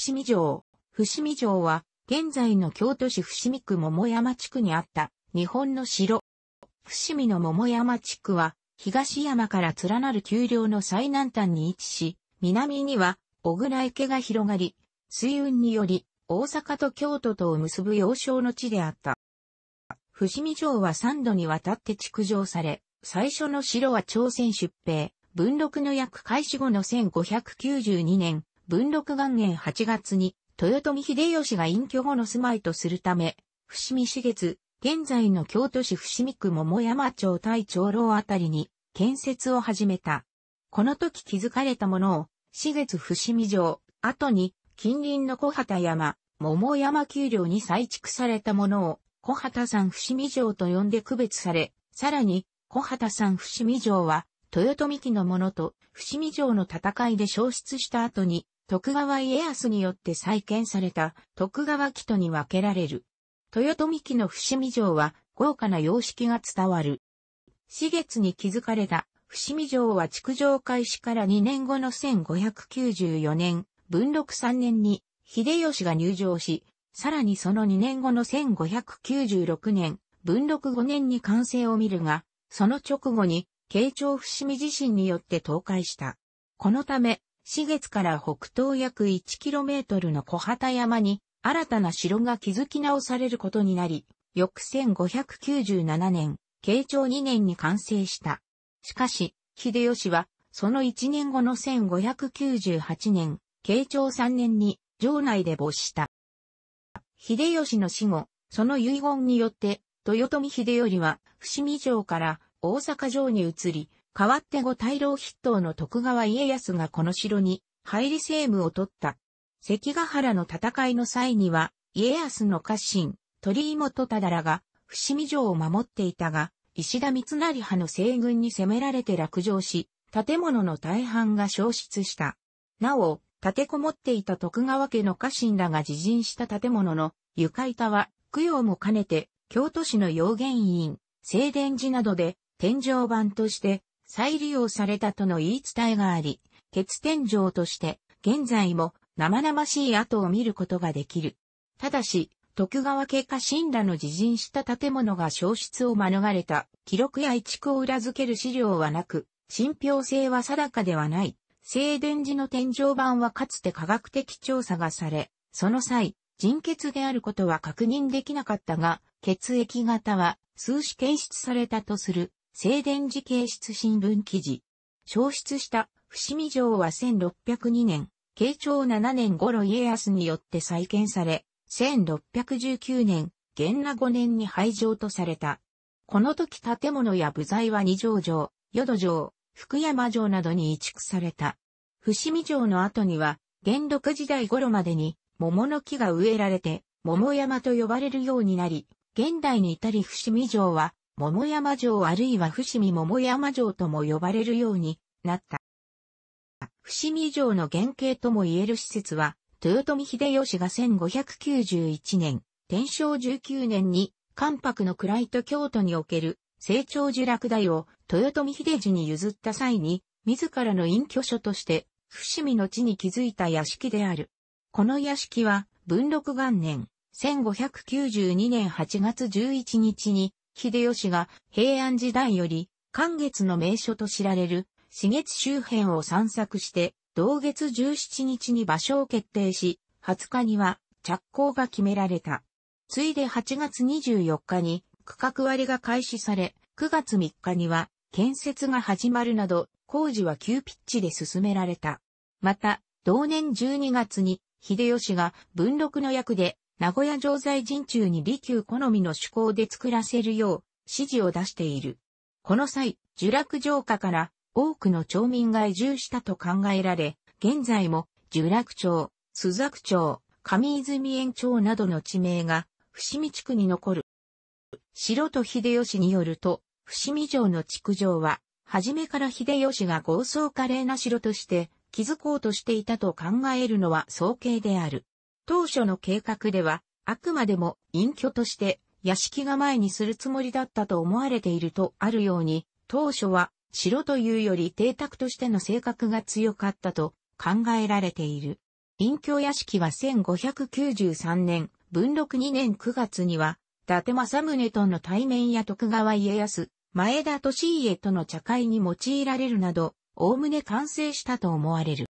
伏見城。伏見城は、現在の京都市伏見区桃山地区にあった、日本の城。伏見の桃山地区は、東山から連なる丘陵の最南端に位置し、南には、小倉池が広がり、水運により、大阪と京都とを結ぶ要衝の地であった。伏見城は三度にわたって築城され、最初の城は朝鮮出兵、文禄の約開始後の1592年、文禄元年8月に、豊臣秀吉が隠居後の住まいとするため、伏見市月、現在の京都市伏見区桃山町大長老あたりに建設を始めた。この時気づかれたものを、市月伏見城、後に近隣の小畑山、桃山丘陵に採築されたものを、小畑山伏見城と呼んで区別され、さらに、小畑山伏見城は、豊臣家のものと伏見城の戦いで消失した後に、徳川家康によって再建された徳川木戸に分けられる。豊臣家の伏見城は豪華な様式が伝わる。四月に築かれた伏見城は築城開始から2年後の1594年、文禄3年に秀吉が入城し、さらにその2年後の1596年、文禄5年に完成を見るが、その直後に慶長伏見地震によって倒壊した。このため、四月から北東約 1km の小畑山に、新たな城が築き直されることになり、翌1597年、慶長2年に完成した。しかし、秀吉は、その1年後の1598年、慶長3年に、城内で没した。秀吉の死後、その遺言によって、豊臣秀頼は、伏見城から大阪城に移り、代わって後大老筆頭の徳川家康がこの城に入り政務を取った。関ヶ原の戦いの際には、家康の家臣、鳥居元忠らが、伏見城を守っていたが、石田三成派の西軍に攻められて落城し、建物の大半が消失した。なお、立てこもっていた徳川家の家臣らが自陣した建物の床板は、供養も兼ねて、京都市の要玄院、静殿寺などで、天井板として、再利用されたとの言い伝えがあり、鉄天井として現在も生々しい跡を見ることができる。ただし、徳川家家臣らの自陣した建物が消失を免れた記録や移築を裏付ける資料はなく、信憑性は定かではない。静電寺の天井板はかつて科学的調査がされ、その際、人血であることは確認できなかったが、血液型は数種検出されたとする静電時系出新聞記事。消失した伏見城は1602年、慶長7年頃家康によって再建され、1619年、元那5年に廃城とされた。この時建物や部材は二条城、淀城、福山城などに移築された。伏見城の後には、元禄時代頃までに、桃の木が植えられて、桃山と呼ばれるようになり、現代に至り伏見城は、桃山城あるいは伏見桃山城とも呼ばれるようになった。伏見城の原型とも言える施設は、豊臣秀吉が1591年、天正19年に、関白の位と京都における、成長寺落台を豊臣秀治に譲った際に、自らの隠居所として、伏見の地に築いた屋敷である。この屋敷は、文禄元年、1592年8月11日に、秀吉が平安時代より、寒月の名所と知られる、四月周辺を散策して、同月17日に場所を決定し、20日には着工が決められた。ついで8月24日に区画割りが開始され、9月3日には建設が始まるなど、工事は急ピッチで進められた。また、同年12月に、秀吉が文禄の役で名古屋城在陣中に利休好みの趣向で作らせるよう指示を出している。この際、呪落城下から多くの町民が移住したと考えられ、現在も呪落町、須作町、上泉園町などの地名が伏見地区に残る。城と秀吉によると、伏見城の築城は、初めから秀吉が豪壮華麗な城として、築こうとしていたと考えるのは早計である。当初の計画では、あくまでも隠居として屋敷構えにするつもりだったと思われているとあるように、当初は城というより邸宅としての性格が強かったと考えられている。隠居屋敷は1593年、文禄2年9月には、伊達政宗との対面や徳川家康、前田利家との茶会に用いられるなど、おおむね完成したと思われる。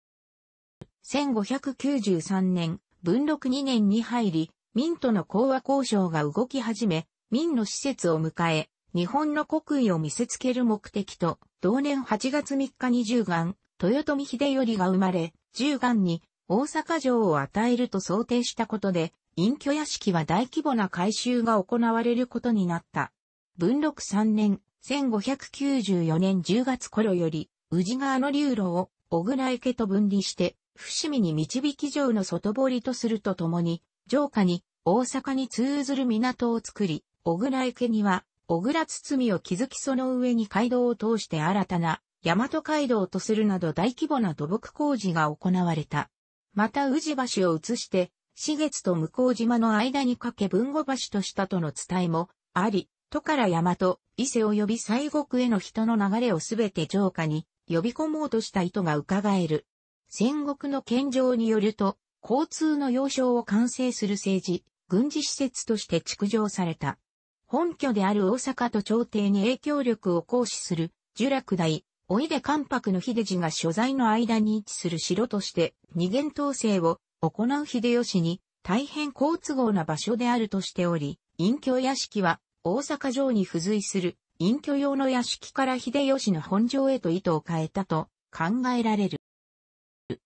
1593年、文禄2年に入り、民との講和交渉が動き始め、民の施設を迎え、日本の国威を見せつける目的と、同年8月3日に十眼、豊臣秀頼が生まれ、十眼に大阪城を与えると想定したことで、隠居屋敷は大規模な改修が行われることになった。文禄3年、1594年10月頃より、宇治川の流路を小倉池と分離して、伏見に導き城の外堀とするとともに、城下に大阪に通ずる港を作り、小倉池には、小倉堤を築きその上に街道を通して新たな大和街道とするなど大規模な土木工事が行われた。また宇治橋を移して、四月と向島の間にかけ文後橋としたとの伝えもあり、都から大和、伊勢及び西国への人の流れをすべて城下に呼び込もうとした意図が伺える。戦国の献上によると、交通の要衝を完成する政治、軍事施設として築城された。本拠である大阪と朝廷に影響力を行使する、樹楽大、おいで関白の秀治が所在の間に位置する城として、二元統制を行う秀吉に、大変好都合な場所であるとしており、隠居屋敷は大阪城に付随する隠居用の屋敷から秀吉の本城へと意図を変えたと考えられる。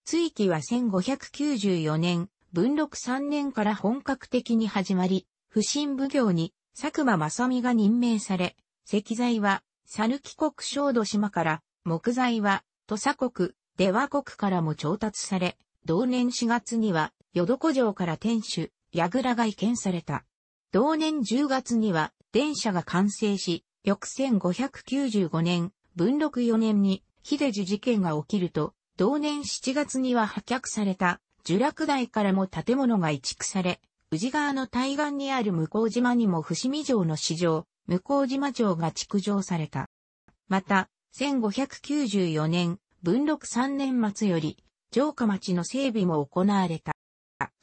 追記は1594年、文禄3年から本格的に始まり、不審奉行に佐久間正美が任命され、石材は、佐抜国小土島から、木材は、土佐国、出羽国からも調達され、同年4月には、淀古城から天守、倉が移転された。同年10月には、電車が完成し、翌1595年、文禄4年に、秀樹事件が起きると、同年7月には破却された、聚落台からも建物が移築され、宇治川の対岸にある向島にも伏見城の市場、向島城が築城された。また、1594年、文禄3年末より、城下町の整備も行われた。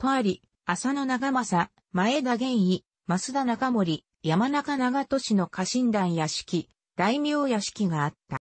とあり、浅野長政、前田玄義、増田中森、山中長門市の家臣団屋敷、大名屋敷があった。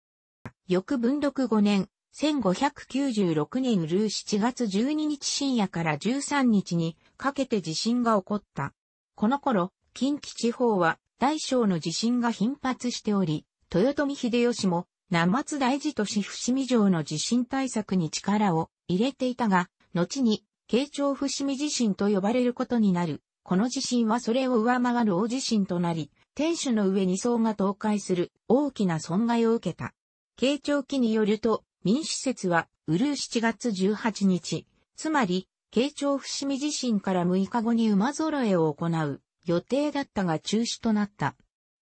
翌文禄5年、1596年ルー7月12日深夜から13日にかけて地震が起こった。この頃、近畿地方は大小の地震が頻発しており、豊臣秀吉も、南松大寺都市伏見城の地震対策に力を入れていたが、後に、慶長伏見地震と呼ばれることになる。この地震はそれを上回る大地震となり、天守の上に層が倒壊する大きな損害を受けた。慶長期によると、民施設は、ウルー7月18日、つまり、慶長伏見地震から6日後に馬揃えを行う予定だったが中止となった。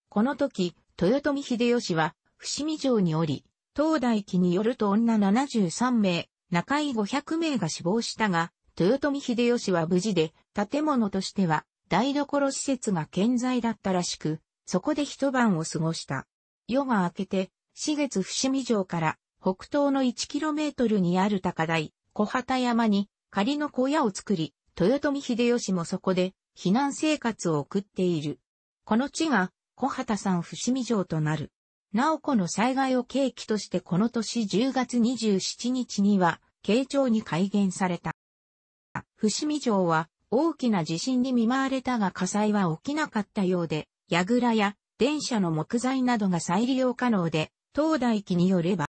この時、豊臣秀吉は、伏見城におり、東大記によると女73名、中井500名が死亡したが、豊臣秀吉は無事で、建物としては台所施設が健在だったらしく、そこで一晩を過ごした。夜が明けて、四月伏見城から北東の 1km にある高台、小畑山に仮の小屋を作り、豊臣秀吉もそこで避難生活を送っている。この地が小畑山伏見城となる。なおこの災害を契機としてこの年10月27日には、慶長に改元された。伏見城は大きな地震に見舞われたが火災は起きなかったようで、櫓や電車の木材などが再利用可能で、東大記によれば、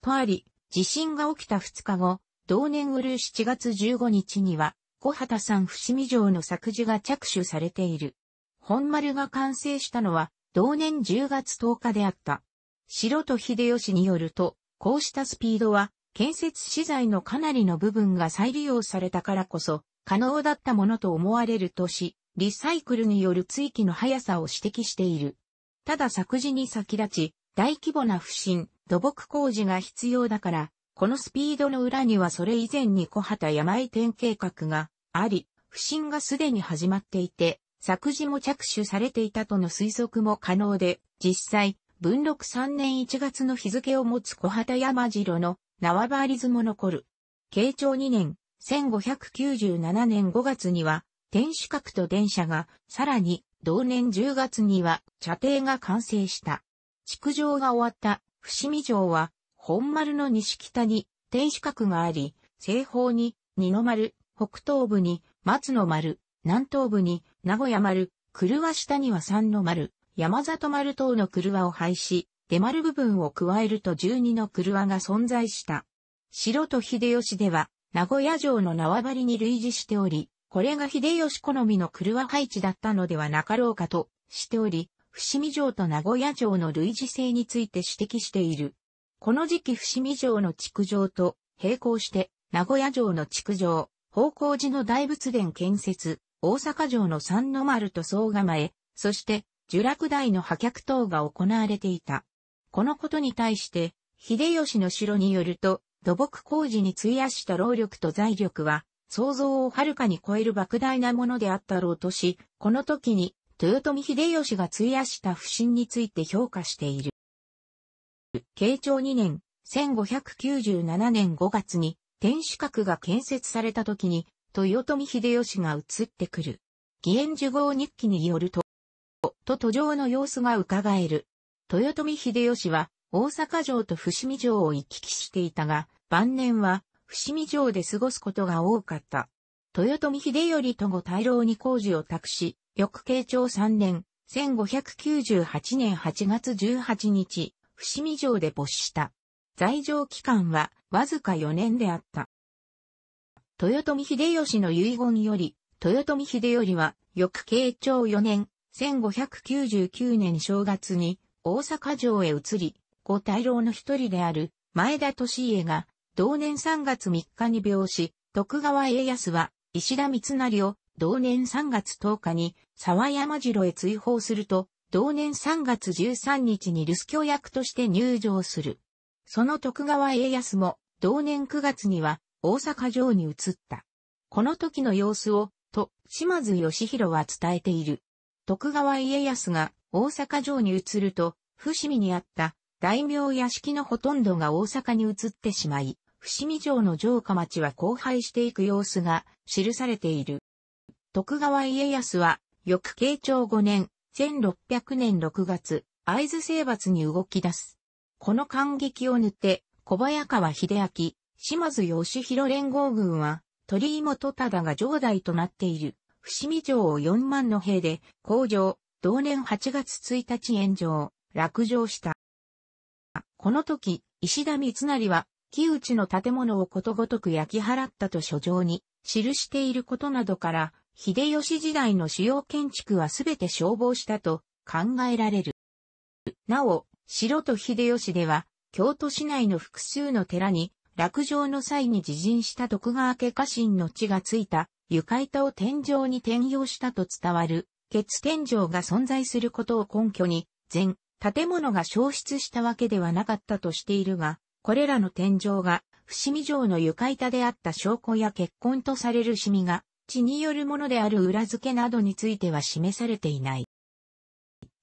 とあり、地震が起きた2日後、同年うるう7月15日には、小畑さん伏見城の作事が着手されている。本丸が完成したのは、同年10月10日であった。城と秀吉によると、こうしたスピードは、建設資材のかなりの部分が再利用されたからこそ、可能だったものと思われるとし、リサイクルによる追記の速さを指摘している。ただ作事に先立ち、大規模な不振、土木工事が必要だから、このスピードの裏にはそれ以前に小畑山井店計画があり、不審がすでに始まっていて、作事も着手されていたとの推測も可能で、実際、文禄3年1月の日付を持つ小畑山城の縄張り図も残る。慶長2年、1597年5月には、天守閣と電車が、さらに、同年10月には、茶亭が完成した。築城が終わった伏見城は、本丸の西北に、天守閣があり、西方に、二の丸、北東部に、松の丸、南東部に、名古屋丸、車下には三の丸、山里丸等の車を廃し、出丸部分を加えると十二の車が存在した。城と秀吉では、名古屋城の縄張りに類似しており、これが秀吉好みの車配置だったのではなかろうかとしており、伏見城と名古屋城の類似性について指摘している。この時期伏見城の築城と並行して、名古屋城の築城、宝光寺の大仏殿建設、大阪城の三の丸と総構え、そして、呪落台の破却等が行われていた。このことに対して、秀吉の城によると、土木工事に費やした労力と財力は、想像をはるかに超える莫大なものであったろうとし、この時に豊臣秀吉が費やした不信について評価している。慶長2年、1597年5月に天守閣が建設された時に、豊臣秀吉が移ってくる。義援受号日記によると、と途上の様子が伺える。豊臣秀吉は大阪城と伏見城を行き来していたが、晩年は伏見城で過ごすことが多かった。豊臣秀頼と後大老に工事を託し、翌慶長3年、1598年8月18日、伏見城で没した。在城期間はわずか4年であった。豊臣秀吉の遺言より、豊臣秀頼は翌慶長4年、1599年正月に大阪城へ移り、五大老の一人である前田利家が同年3月3日に病死、徳川家康は石田三成を同年3月10日に沢山城へ追放すると、同年3月13日に留守居役として入城する。その徳川家康も、同年9月には大阪城に移った。この時の様子を、と、島津義弘は伝えている。徳川家康が大阪城に移ると、伏見にあった大名屋敷のほとんどが大阪に移ってしまい、伏見城の城下町は荒廃していく様子が記されている。徳川家康は、翌慶長5年、1600年6月、藍津征伐に動き出す。この感激を塗って、小早川秀明、島津義弘連合軍は、鳥居元忠が城代となっている、伏見城を4万の兵で、工場、同年8月1日炎上、落城した。この時、石田三成は、木内の建物をことごとく焼き払ったと書状に記していることなどから、秀吉時代の主要建築はすべて消防したと考えられる。なお、城と秀吉では、京都市内の複数の寺に、落城の際に自陣した徳川家家臣の地がついた床板を天井に転用したと伝わる、血天井が存在することを根拠に、全、建物が消失したわけではなかったとしているが、これらの天井が、伏見城の床板であった証拠や血痕とされるシミが地によるものである裏付けなどについては示されていない。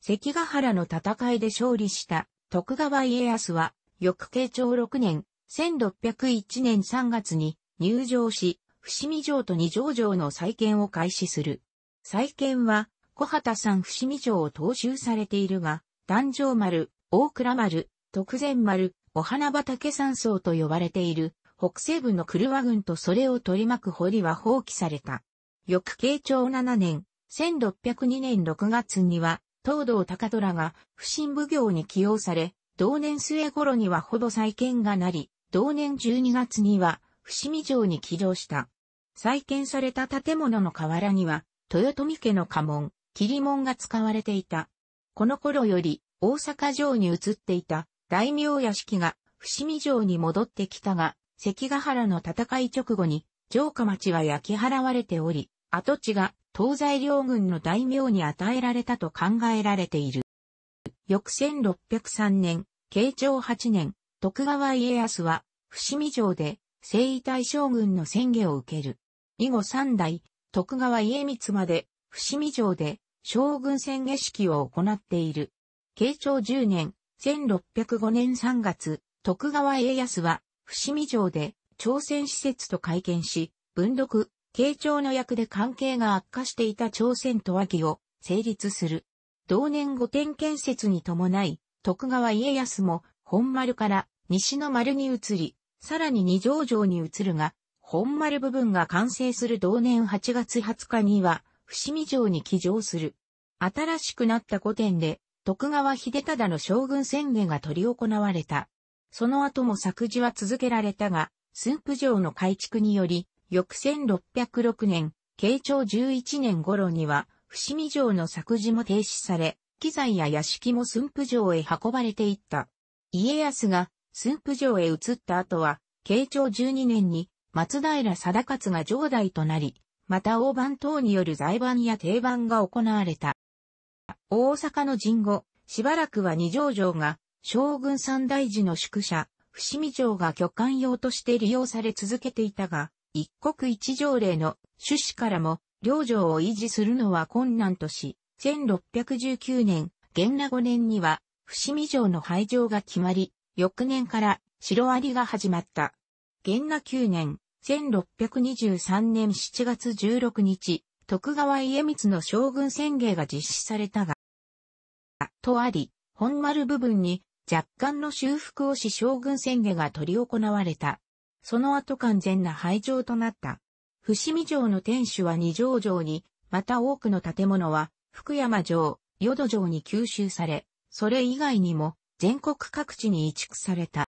関ヶ原の戦いで勝利した徳川家康は、翌慶長6年、1601年3月に入城し、伏見城と二条城の再建を開始する。再建は、小畑さん伏見城を踏襲されているが、壇上丸、大倉丸、徳善丸、お花畑山荘と呼ばれている北西部のクルワ軍とそれを取り巻く堀は放棄された。翌慶長7年、1602年6月には、東道高虎が不審奉行に起用され、同年末頃にはほぼ再建がなり、同年12月には伏見城に起動した。再建された建物の河原には、豊臣家の家紋、霧門が使われていた。この頃より大阪城に移っていた大名屋敷が伏見城に戻ってきたが、関ヶ原の戦い直後に、城下町は焼き払われており、跡地が東西両軍の大名に与えられたと考えられている。翌1603年、慶長8年、徳川家康は、伏見城で、征夷大将軍の宣言を受ける。以後三代、徳川家光まで、伏見城で、将軍宣言式を行っている。慶長10年、1605年3月、徳川家康は、伏見城で朝鮮施設と会見し、文読、慶長の役で関係が悪化していた朝鮮と和議を成立する。同年御殿建設に伴い、徳川家康も本丸から西の丸に移り、さらに二条城に移るが、本丸部分が完成する同年8月20日には、伏見城に帰城する。新しくなった御殿で、徳川秀忠の将軍宣言が取り行われた。その後も作事は続けられたが、駿府城の改築により、翌1606年、慶長11年頃には、伏見城の作事も停止され、機材や屋敷も駿府城へ運ばれていった。家康が駿府城へ移った後は、慶長12年に松平定勝が城代となり、また大番等による財番や定番が行われた。大阪の神後、しばらくは二条城が将軍三大寺の宿舎、伏見城が巨官用として利用され続けていたが、一国一条例の趣旨からも、領城を維持するのは困難とし、1619年、元羅5年には、伏見城の廃城が決まり、翌年から城ありが始まった。元羅9年、1623年7月16日、徳川家光の将軍宣言が実施されたが、とあり、本丸部分に若干の修復をし将軍宣言が取り行われた。その後完全な廃城となった。伏見城の天守は二条城に、また多くの建物は福山城、淀城に吸収され、それ以外にも全国各地に移築された。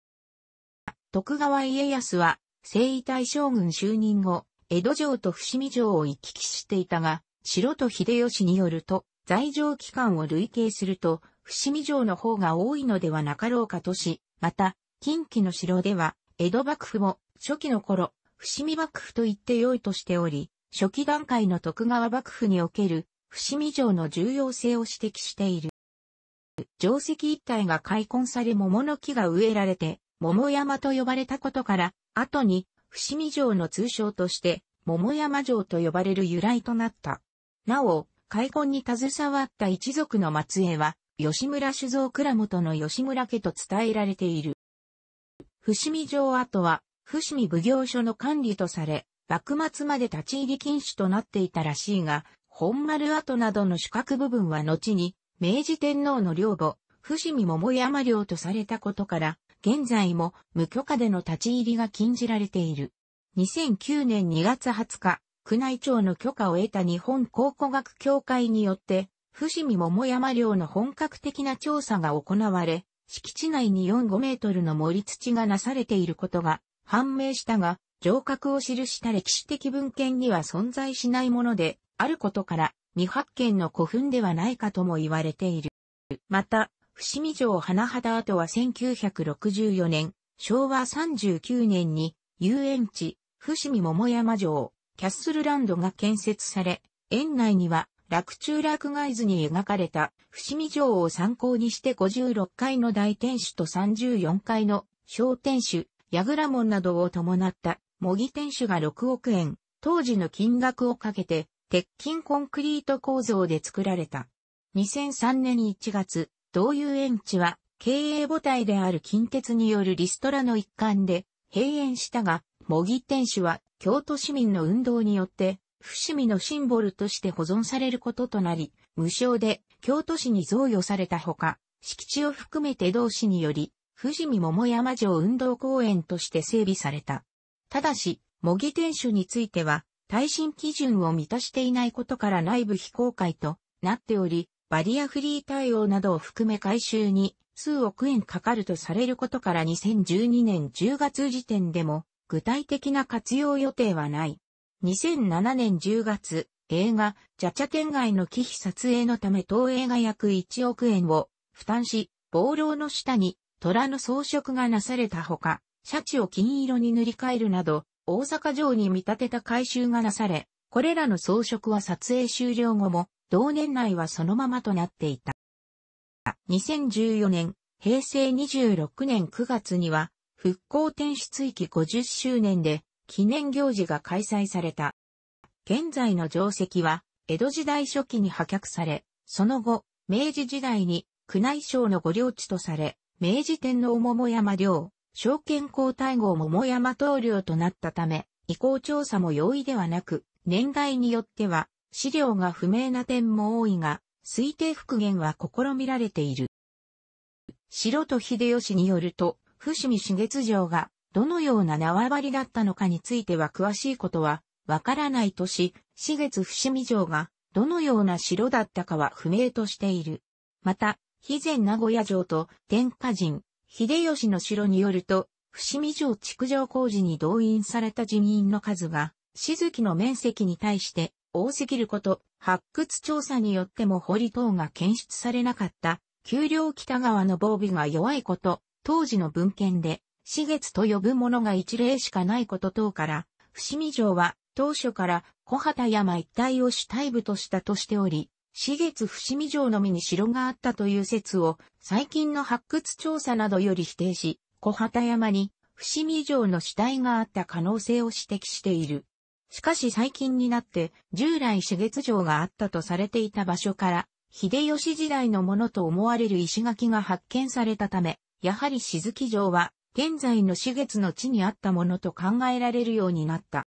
徳川家康は、征夷大将軍就任後、江戸城と伏見城を行き来していたが、城と秀吉によると、在城期間を累計すると、伏見城の方が多いのではなかろうかとし、また、近畿の城では、江戸幕府も、初期の頃、伏見幕府と言って良いとしており、初期段階の徳川幕府における、伏見城の重要性を指摘している。城石一帯が開墾され桃の木が植えられて、桃山と呼ばれたことから、後に、伏見城の通称として、桃山城と呼ばれる由来となった。なお、開墾に携わった一族の末裔は、吉村酒造倉元の吉村家と伝えられている。伏見城跡は、伏見奉行所の管理とされ、幕末まで立ち入り禁止となっていたらしいが、本丸跡などの主角部分は後に、明治天皇の領母、伏見桃山領とされたことから、現在も無許可での立ち入りが禁じられている。2009年2月20日、宮内庁の許可を得た日本考古学協会によって、伏見桃山寮の本格的な調査が行われ、敷地内に45メートルの盛り土がなされていることが判明したが、城郭を記した歴史的文献には存在しないもので、あることから未発見の古墳ではないかとも言われている。また、伏見城花畑跡は1964年、昭和39年に遊園地、伏見桃山城、キャッスルランドが建設され、園内には落中落外図に描かれた伏見城を参考にして56階の大天守と34階の小天守、倉門などを伴った模擬天守が6億円、当時の金額をかけて鉄筋コンクリート構造で作られた。2003年1月、同遊園地は経営母体である近鉄によるリストラの一環で閉園したが、模擬天守は京都市民の運動によって伏見のシンボルとして保存されることとなり、無償で京都市に贈与されたほか、敷地を含めて同市により、伏見桃山城運動公園として整備された。ただし、模擬天守については、耐震基準を満たしていないことから内部非公開となっており、バリアフリー対応などを含め改修に数億円かかるとされることから2012年10月時点でも具体的な活用予定はない。2007年10月、映画、ジャチャ県外の忌避撮影のため東映が約1億円を負担し、暴浪の下に虎の装飾がなされたほか、シャチを金色に塗り替えるなど、大阪城に見立てた改修がなされ、これらの装飾は撮影終了後も、同年内はそのままとなっていた。2014年、平成26年9月には、復興転出域50周年で、記念行事が開催された。現在の定石は、江戸時代初期に破却され、その後、明治時代に宮内省の御領地とされ、明治天皇桃山領、証券皇太后桃山棟領となったため、移行調査も容易ではなく、年代によっては、資料が不明な点も多いが、推定復元は試みられている。城と秀吉によると、伏見重月城がどのような縄張りだったのかについては詳しいことはわからないとし、四月伏見城がどのような城だったかは不明としている。また、肥前名古屋城と天下人、秀吉の城によると、伏見城築城工事に動員された人員の数が、静木の面積に対して多すぎること、発掘調査によっても堀等が検出されなかった、丘陵北側の防備が弱いこと、当時の文献で四月と呼ぶものが一例しかないこと等から、伏見城は当初から小畑山一帯を主体部としたとしており、四月伏見城のみに城があったという説を最近の発掘調査などより否定し、小畑山に伏見城の主体があった可能性を指摘している。しかし最近になって従来四月城があったとされていた場所から秀吉時代のものと思われる石垣が発見されたため、やはり静木城は現在の四月の地にあったものと考えられるようになった。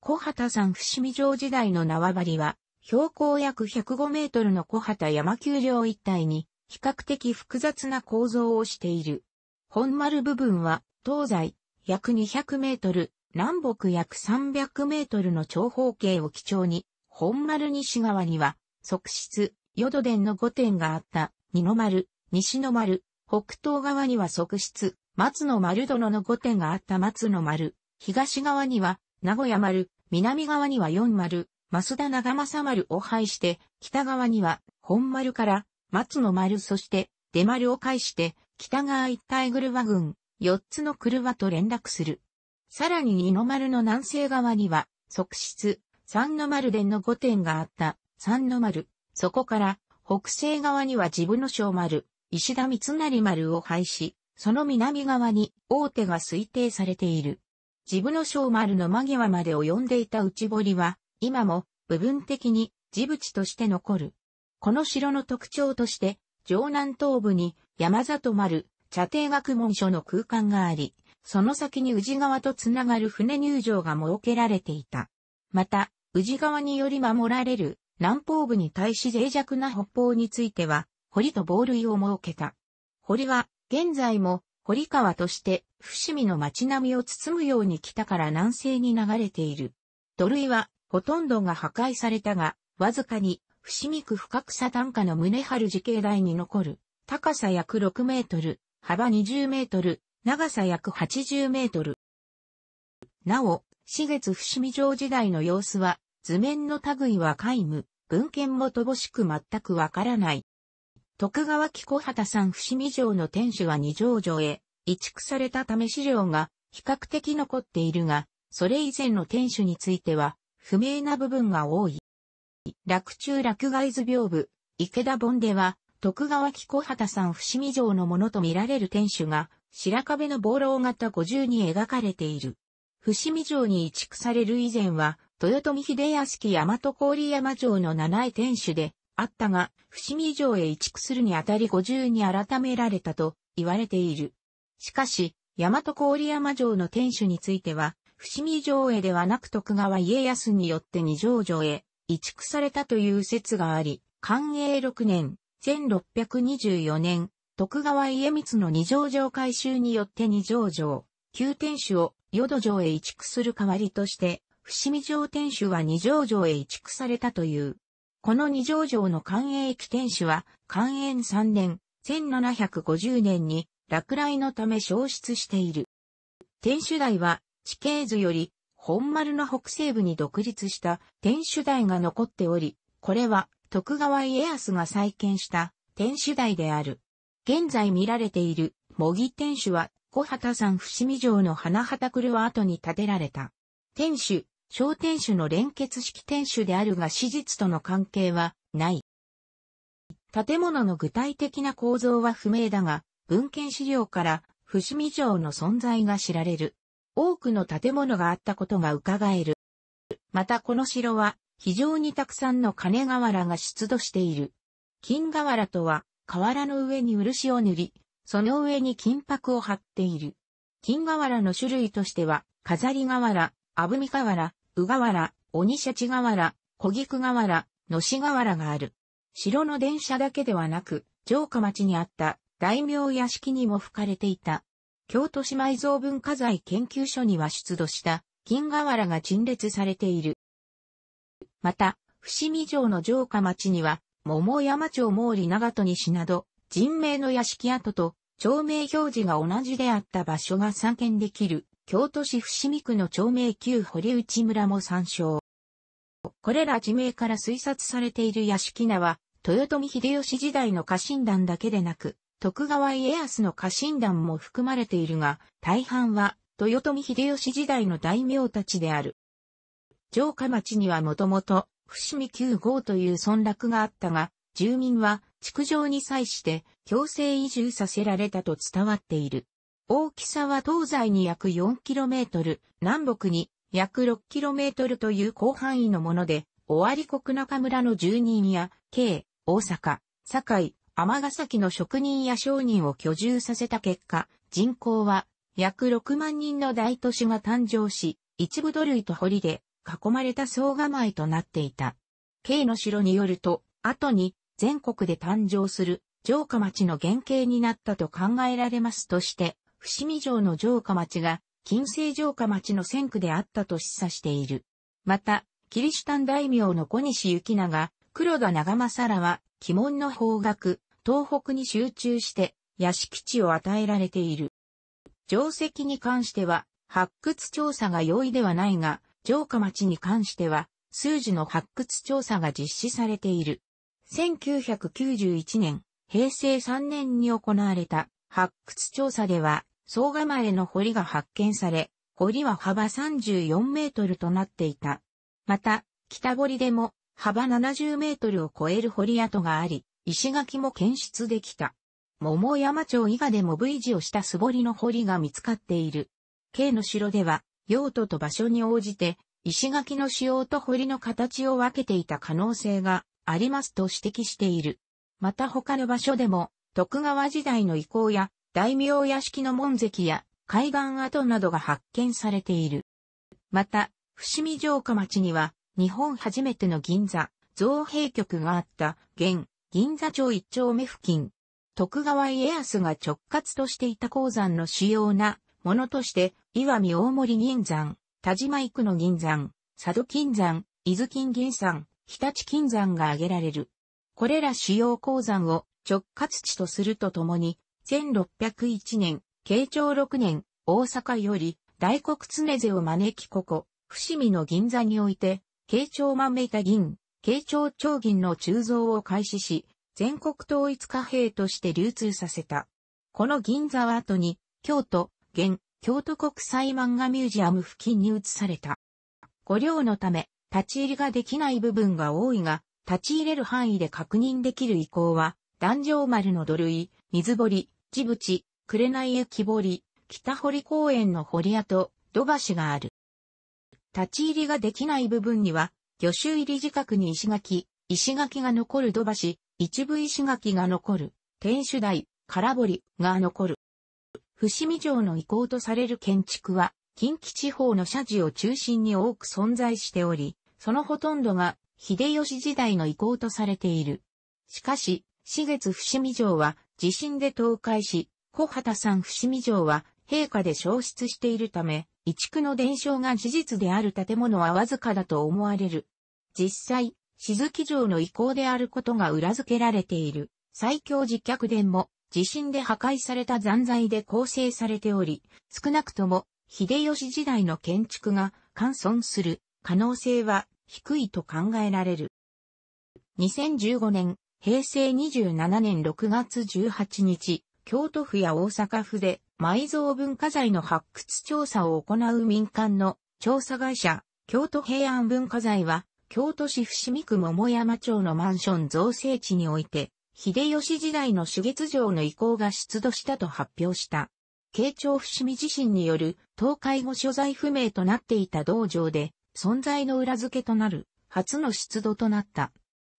小畑山伏見城時代の縄張りは、標高約105メートルの小畑山丘陵一帯に、比較的複雑な構造をしている。本丸部分は、東西約200メートル、南北約300メートルの長方形を基調に、本丸西側には、側室、淀殿の御殿があった、二の丸、西の丸、北東側には側室、松の丸殿の御殿があった松の丸、東側には名古屋丸、南側には四丸、増田長政丸を配して、北側には本丸から松の丸そして出丸を介して、北側一帯車群、四つの車と連絡する。さらに二の丸の南西側には、側室、三の丸殿の御殿があった三の丸、そこから北西側には自分の小丸、石田三成丸を廃止、その南側に大手が推定されている。ジブノ小丸の間際まで及んでいた内堀は、今も部分的にジブチとして残る。この城の特徴として、城南東部に山里丸、茶庭学問所の空間があり、その先に宇治川とつながる船入場が設けられていた。また、宇治川により守られる南方部に対し脆弱な北方については、堀と防類を設けた。堀は現在も堀川として伏見の町並みを包むように北から南西に流れている。土塁はほとんどが破壊されたが、わずかに伏見区深草短下の張春時境台に残る高さ約6メートル、幅20メートル、長さ約80メートル。なお、四月伏見城時代の様子は図面の類は皆無、文献も乏しく全くわからない。徳川紀子畑さん伏見城の天守は二条城へ移築されたため資料が比較的残っているが、それ以前の天守については不明な部分が多い。落中落外図屏風、池田本では、徳川紀子畑さん伏見城のものと見られる天守が、白壁の防楼型50に描かれている。伏見城に移築される以前は、豊臣秀康大和郡山城の七重天守で、あったが、伏見城へ移築するにあたり五重に改められたと言われている。しかし、大和郡山城の天守については、伏見城へではなく徳川家康によって二条城へ移築されたという説があり、寛永6年、1624年、徳川家光の二条城改修によって二条城、旧天守を淀城へ移築する代わりとして、伏見城天守は二条城へ移築されたというこの二条城の官営駅天守は、官営3年、1750年に落雷のため消失している。天守台は、地形図より、本丸の北西部に独立した天守台が残っており、これは徳川家康が再建した天守台である。現在見られている模擬天守は小畑山伏見城の花畑狂跡に建てられた。天守、小天守の連結式天守であるが史実との関係はない。建物の具体的な構造は不明だが、文献資料から伏見城の存在が知られる。多くの建物があったことが伺える。またこの城は非常にたくさんの金瓦が出土している。金瓦とは瓦の上に漆を塗り、その上に金箔を貼っている。金瓦の種類としては、飾り瓦、あぶみ瓦、宇河原、鬼社地河原、小菊河原、野志河原がある。城の電車だけではなく、城下町にあった大名屋敷にも吹かれていた。京都市埋蔵文化財研究所には出土した金河原が陳列されている。また、伏見城の城下町には、桃山町毛利長戸西など、人名の屋敷跡と、町名表示が同じであった場所が散見できる京都市伏見区の町名旧堀内村も参照。これら地名から推察されている屋敷名は、豊臣秀吉時代の家臣団だけでなく、徳川家康の家臣団も含まれているが、大半は豊臣秀吉時代の大名たちである。城下町にはもともと、伏見九号という村落があったが、住民は築城に際して強制移住させられたと伝わっている。大きさは東西に約 4km、南北に約 6km という広範囲のもので、尾張国中村の住人や、京、大阪、堺、ヶ崎の職人や商人を居住させた結果、人口は約6万人の大都市が誕生し、一部土塁と堀で囲まれた総構となっていた。京の城によると、後に全国で誕生する城下町の原型になったと考えられますとして、伏見城の城下町が、近世城下町の先区であったと示唆している。また、キリシタン大名の小西行長、黒田長政らは、鬼門の方角、東北に集中して、屋敷地を与えられている。城跡に関しては、発掘調査が容易ではないが、城下町に関しては、数字の発掘調査が実施されている。1991年、平成3年に行われた発掘調査では、総構えの堀が発見され、堀は幅34メートルとなっていた。また、北堀でも幅70メートルを超える堀跡があり、石垣も検出できた。桃山町伊賀でも V 字をした素堀の堀が見つかっている。K の城では、用途と場所に応じて、石垣の仕様と堀の形を分けていた可能性がありますと指摘している。また他の場所でも、徳川時代の遺構や大名屋敷の門跡や海岸跡などが発見されている。また、伏見城下町には、日本初めての銀座、造幣局があった、現、銀座町一丁目付近。徳川家康が直轄としていた鉱山の主要なものとして、岩見大森銀山、田島行くの銀山、佐渡金山、伊豆金銀山、日立金山が挙げられる。これら主要鉱山を直轄地とするとともに、1601年、慶長6年、大阪より、大黒常世を招きここ、伏見の銀座において、慶長豆田銀、慶長長銀の鋳造を開始し、全国統一貨幣として流通させた。この銀座は後に、京都、現、京都国際漫画ミュージアム付近に移された。五両のため、立ち入りができない部分が多いが、立ち入れる範囲で確認できる意向は、壇上丸の土塁、水堀、ジブ紅雪堀、北堀公園の堀跡、土橋がある。立ち入りができない部分には、魚種入り近くに石垣、石垣が残る土橋、一部石垣が残る、天守台、空堀が残る。伏見城の遺構とされる建築は、近畿地方の社寺を中心に多く存在しており、そのほとんどが秀吉時代の遺構とされている。しかし、四月伏見城は地震で倒壊し、小畑さん伏見城は陛下で消失しているため、移築の伝承が事実である建物はわずかだと思われる。実際、静木城の遺構であることが裏付けられている。最強実客殿も地震で破壊された残材で構成されており、少なくとも秀吉時代の建築が乾損する可能性は低いと考えられる。2015年、平成27年6月18日、京都府や大阪府で埋蔵文化財の発掘調査を行う民間の調査会社、京都平安文化財は、京都市伏見区桃山町のマンション造成地において、秀吉時代の主月城の遺構が出土したと発表した。慶長伏見地震による倒壊後所在不明となっていた道場で、存在の裏付けとなる初の出土となった。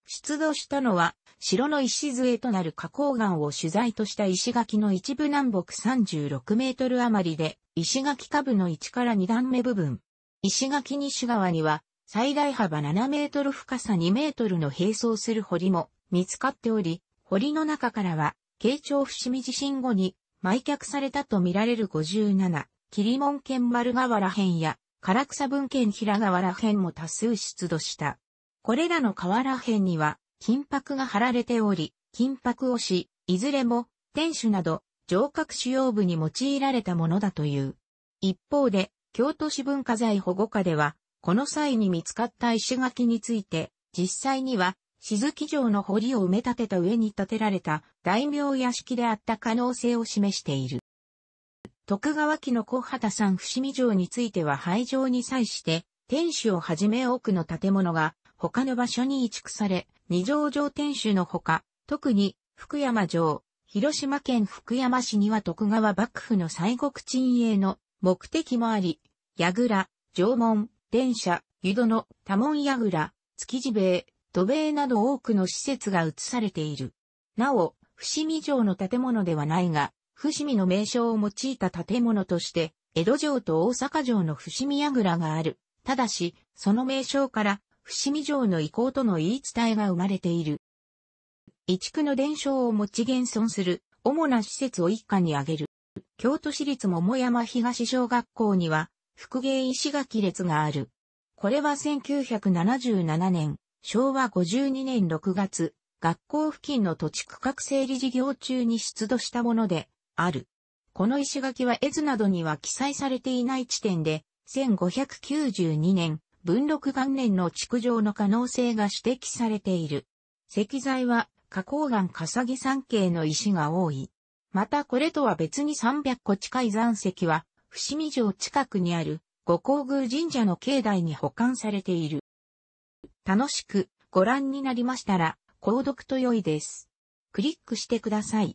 出土したのは城の礎となる花崗岩を取材とした石垣の一部南北36メートル余りで、石垣下部の1から2段目部分。石垣西側には、最大幅7メートル深さ2メートルの並走する堀も見つかっており、堀の中からは、慶長伏見地震後に埋却されたとみられる57、霧門県丸河原辺や、唐草文献平河原辺も多数出土した。これらの河原編には、金箔が貼られており、金箔をし、いずれも、天守など、城郭主要部に用いられたものだという。一方で、京都市文化財保護課では、この際に見つかった石垣について、実際には、静木城の堀を埋め立てた上に建てられた大名屋敷であった可能性を示している。徳川家の小畑さん伏見城については廃城に際して、天守をはじめ多くの建物が他の場所に移築され、二条城天守のほか、特に福山城、広島県福山市には徳川幕府の西国鎮営の目的もあり、櫓、城門、電車、湯戸の多門櫓、築地塀、土塀など多くの施設が移されている。なお、伏見城の建物ではないが、伏見の名称を用いた建物として、江戸城と大阪城の伏見櫓がある。ただし、その名称から伏見城の遺構との言い伝えが生まれている。移築の伝承を持ち現存する主な施設を一家に挙げる。京都市立桃山東小学校には復芸石垣列がある。これは1977年、昭和52年6月、学校付近の土地区画整理事業中に出土したものである。この石垣は絵図などには記載されていない地点で、1592年、文禄元年の築城の可能性が指摘されている。石材は、花崗岩笠木山系の石が多い。またこれとは別に300個近い残石は、伏見城近くにある五光宮神社の境内に保管されている。楽しくご覧になりましたら、購読と良いです。クリックしてください。